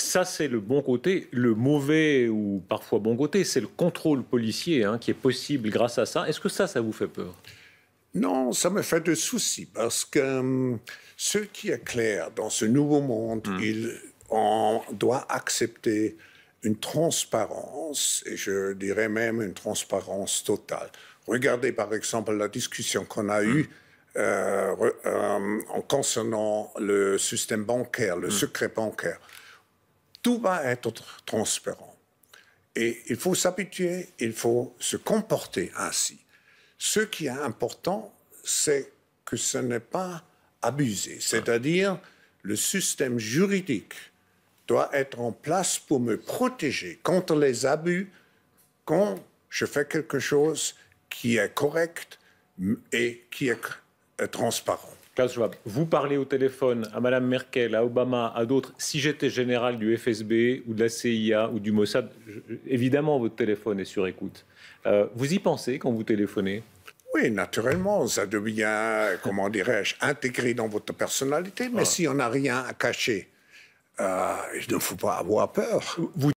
ça, c'est le bon côté. Le mauvais ou parfois bon côté, c'est le contrôle policier hein, qui est possible grâce à ça. Est-ce que ça, ça vous fait peur Non, ça me fait de soucis parce que hum, ce qui est clair dans ce nouveau monde, hmm. on doit accepter une transparence, et je dirais même une transparence totale. Regardez par exemple la discussion qu'on a hmm. eue euh, euh, en concernant le système bancaire, le hmm. secret bancaire tout va être transparent. Et il faut s'habituer, il faut se comporter ainsi. Ce qui est important, c'est que ce n'est pas abusé. Ah. C'est-à-dire, le système juridique doit être en place pour me protéger contre les abus quand je fais quelque chose qui est correct et qui est euh, transparent. Vous parlez au téléphone à Madame Merkel, à Obama, à d'autres. Si j'étais général du FSB ou de la CIA ou du Mossad, évidemment, votre téléphone est sur écoute. Euh, vous y pensez quand vous téléphonez oui, naturellement, ça devient, comment dirais-je, intégré dans votre personnalité, mais ah. si on n'a rien à cacher, euh, il ne faut pas avoir peur. Vous